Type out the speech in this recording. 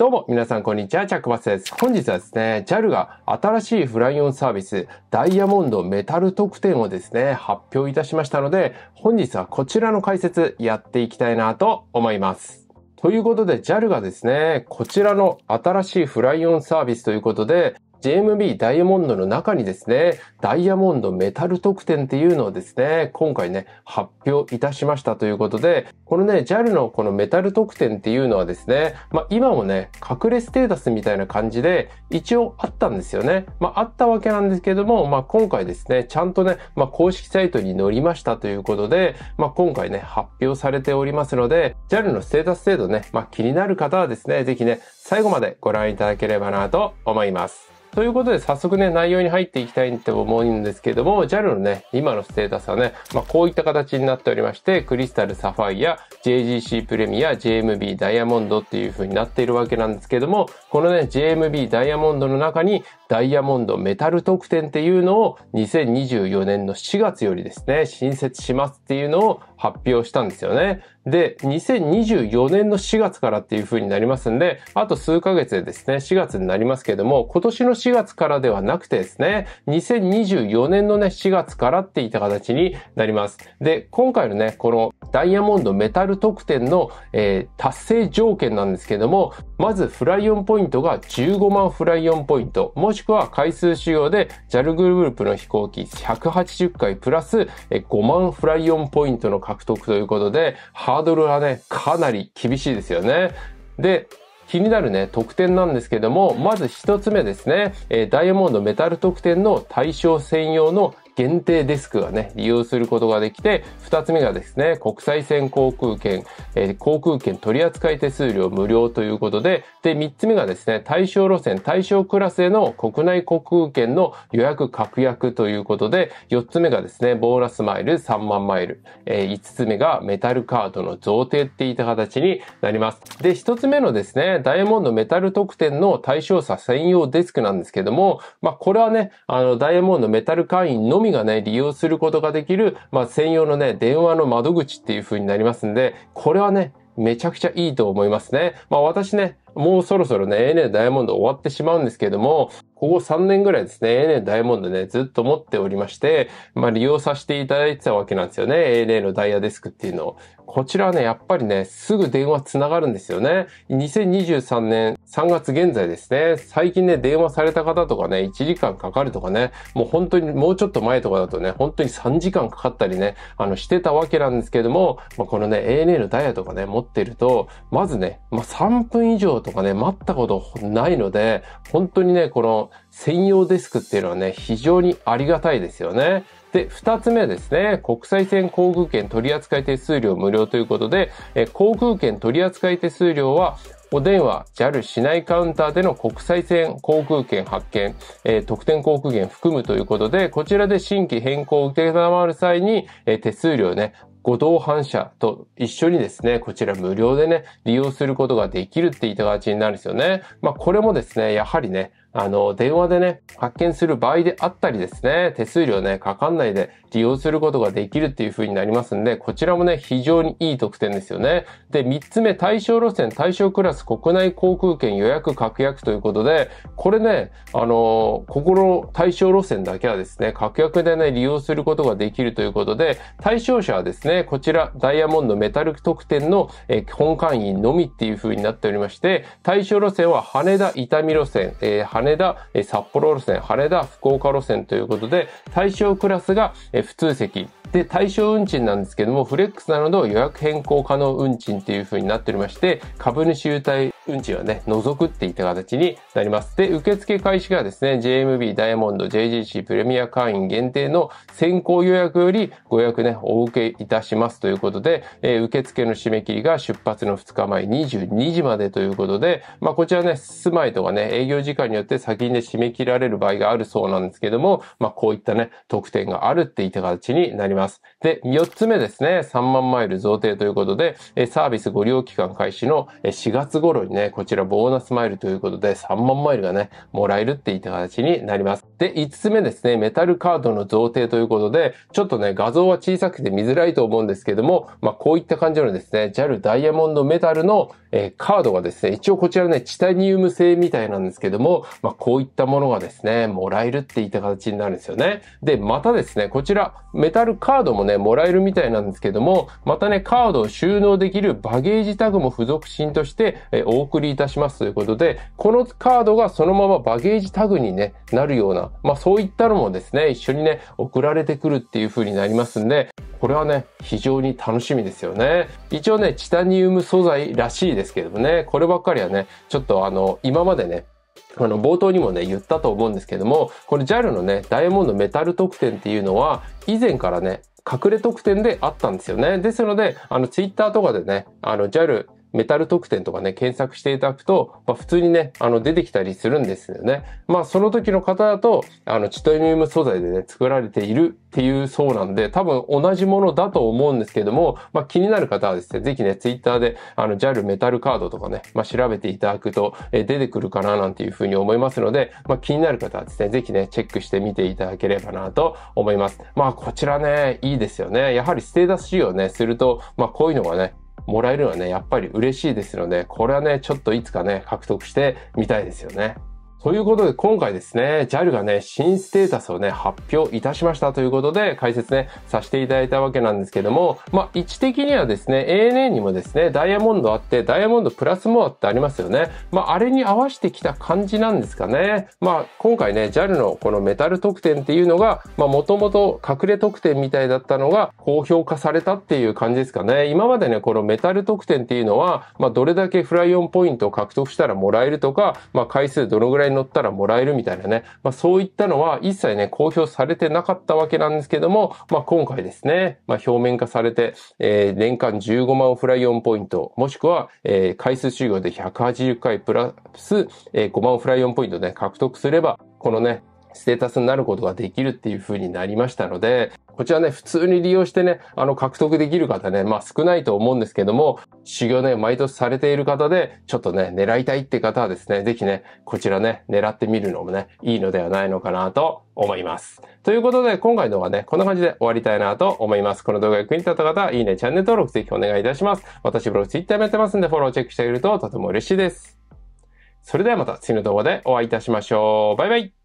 どうも、皆さん、こんにちは。チャックバスです。本日はですね、JAL が新しいフライオンサービス、ダイヤモンドメタル特典をですね、発表いたしましたので、本日はこちらの解説やっていきたいなと思います。ということで JAL がですね、こちらの新しいフライオンサービスということで、JMB ダイヤモンドの中にですね、ダイヤモンドメタル特典っていうのをですね、今回ね、発表いたしましたということで、このね、JAL のこのメタル特典っていうのはですね、まあ今もね、隠れステータスみたいな感じで一応あったんですよね。まああったわけなんですけども、まあ今回ですね、ちゃんとね、まあ公式サイトに載りましたということで、まあ今回ね、発表されておりますので、JAL のステータス制度ね、まあ気になる方はですね、ぜひね、最後までご覧いただければなと思います。ということで、早速ね、内容に入っていきたいと思うんですけども、JAL のね、今のステータスはね、まあ、こういった形になっておりまして、クリスタル、サファイア、JGC プレミア、JMB、ダイヤモンドっていう風になっているわけなんですけども、このね、JMB、ダイヤモンドの中に、ダイヤモンドメタル特典っていうのを2024年の4月よりですね、新設しますっていうのを発表したんですよね。で、2024年の4月からっていう風になりますんで、あと数ヶ月でですね、4月になりますけども、今年の4月からではなくてですね、2024年のね、4月からっていった形になります。で、今回のね、このダイヤモンドメタル特典の、えー、達成条件なんですけども、まずフライオンポイントが15万フライオンポイント、もしくは回数仕様で JAL グループの飛行機180回プラス5万フライオンポイントの獲得ということで、ハードルはね、かなり厳しいですよね。で、気になるね、特典なんですけども、まず一つ目ですね、えダイヤモンドメタル特典の対象専用の限定デスクがね、利用することができて、2つ目がですね、国際線航空券、えー、航空券取扱手数料無料ということで、で、3つ目がですね、対象路線、対象クラスへの国内航空券の予約確約ということで、4つ目がですね、ボーナスマイル3万マイル、えー、5つ目がメタルカードの贈呈っていった形になります。で、1つ目のですね、ダイヤモンドメタル特典の対象者専用デスクなんですけども、まあ、これはね、あの、ダイヤモンドメタル会員のみみがね、利用することができる、まあ、専用のね、電話の窓口っていう風になりますんで、これはね、めちゃくちゃいいと思いますね。まあ私ね、もうそろそろね、ANA ダイヤモンド終わってしまうんですけれども、ここ3年ぐらいですね、ANA ダイヤモンドね、ずっと持っておりまして、まあ利用させていただいてたわけなんですよね。ANA のダイヤデスクっていうのを。こちらはね、やっぱりね、すぐ電話つながるんですよね。2023年3月現在ですね、最近ね、電話された方とかね、1時間かかるとかね、もう本当にもうちょっと前とかだとね、本当に3時間かかったりね、あの、してたわけなんですけども、まあ、このね、ANA のダイヤとかね、持ってると、まずね、まあ3分以上ととかね、待ったことないので、本当にね、この専用デスクっていうのはね、非常にありがたいですよね。で、二つ目ですね。国際線航空券取扱手数料無料ということで、え航空券取扱手数料は、お電話、JAL 市内カウンターでの国際線航空券発券、えー、特典航空券含むということで、こちらで新規変更を受けたまる際に、えー、手数料ね、ご同伴者と一緒にですね、こちら無料でね、利用することができるって言い方がちになるんですよね。まあ、これもですね、やはりね、あの、電話でね、発見する場合であったりですね、手数料ね、かかんないで利用することができるっていう風になりますんで、こちらもね、非常にいい特典ですよね。で、3つ目、対象路線、対象クラス、国内航空券予約確約ということで、これね、あの、ここの対象路線だけはですね、確約でね、利用することができるということで、対象者はですね、こちら、ダイヤモンドメタル特典の本会員のみっていう風になっておりまして、対象路線は羽田伊丹路線、えー、羽田、札幌路線、羽田、福岡路線ということで、対象クラスが普通席、で、対象運賃なんですけども、フレックスなどの予約変更可能運賃っていう風になっておりまして、株主優待運賃はね、除くっていった形になります。で、受付開始がですね、JMB ダイヤモンド JGC プレミア会員限定の先行予約よりご予約ね、お受けいたしますということで、えー、受付の締め切りが出発の2日前22時までということで、まあ、こちらね、住まいとかね、営業時間によって先にね、締め切られる場合があるそうなんですけども、まあ、こういったね、特典があるっていった形になります。で、4つ目ですね、3万マイル贈呈ということで、サービスご利用期間開始の4月頃にね、ね、こちらボーナスマイルということで3万マイルがね、もらえるっていった形になります。で、5つ目ですね、メタルカードの贈呈ということで、ちょっとね、画像は小さくて見づらいと思うんですけども、まあ、こういった感じのですね、JAL ダイヤモンドメタルの、えー、カードがですね、一応こちらね、チタニウム製みたいなんですけども、まあ、こういったものがですね、もらえるっていった形になるんですよね。で、またですね、こちら、メタルカードもね、もらえるみたいなんですけども、またね、カードを収納できるバゲージタグも付属品として、えー、お送りいたしますということで、このカードがそのままバゲージタグに、ね、なるような、まあそういったのもですね、一緒にね、送られてくるっていう風になりますんで、これはね、非常に楽しみですよね。一応ね、チタニウム素材らしいですけどもね、こればっかりはね、ちょっとあの、今までね、あの、冒頭にもね、言ったと思うんですけども、これ JAL のね、ダイヤモンドメタル特典っていうのは、以前からね、隠れ特典であったんですよね。ですので、あの、ツイッターとかでね、あの、JAL メタル特典とかね、検索していただくと、まあ、普通にね、あの、出てきたりするんですよね。まあ、その時の方だと、あの、チトニウム素材でね、作られているっていうそうなんで、多分同じものだと思うんですけども、まあ、気になる方はですね、ぜひね、ツイッターで、あの、JAL メタルカードとかね、まあ、調べていただくと、え出てくるかななんていうふうに思いますので、まあ、気になる方はですね、ぜひね、チェックしてみていただければなと思います。まあ、こちらね、いいですよね。やはりステータス仕様ね、すると、まあ、こういうのがね、もらえるのはね、やっぱり嬉しいですので、これはね、ちょっといつかね、獲得してみたいですよね。ということで、今回ですね、JAL がね、新ステータスをね、発表いたしましたということで、解説ね、させていただいたわけなんですけども、まあ、位置的にはですね、ANA にもですね、ダイヤモンドあって、ダイヤモンドプラスモアってありますよね。まあ、あれに合わせてきた感じなんですかね。まあ、今回ね、JAL のこのメタル特典っていうのが、まあ、もともと隠れ特典みたいだったのが、高評価されたっていう感じですかね。今までね、このメタル特典っていうのは、まあ、どれだけフライオンポイントを獲得したらもらえるとか、まあ、回数どのぐらいに乗ったらもらえるみたいなね、まあ、そういったのは一切ね、公表されてなかったわけなんですけども、まあ、今回ですね、まあ、表面化されて、えー、年間15万フライオンポイント、もしくは、えー、回数修行で180回プラス、えー、5万フライオンポイントで、ね、獲得すれば、このね、ステータスになることができるっていう風になりましたので、こちらね、普通に利用してね、あの、獲得できる方ね、まあ少ないと思うんですけども、修行ね、毎年されている方で、ちょっとね、狙いたいって方はですね、ぜひね、こちらね、狙ってみるのもね、いいのではないのかなと思います。ということで、今回の動画ね、こんな感じで終わりたいなと思います。この動画が役に立った方は、いいね、チャンネル登録ぜひお願いいたします。私ブログ Twitter もやってますんで、フォローチェックしてあげるととても嬉しいです。それではまた次の動画でお会いいたしましょう。バイバイ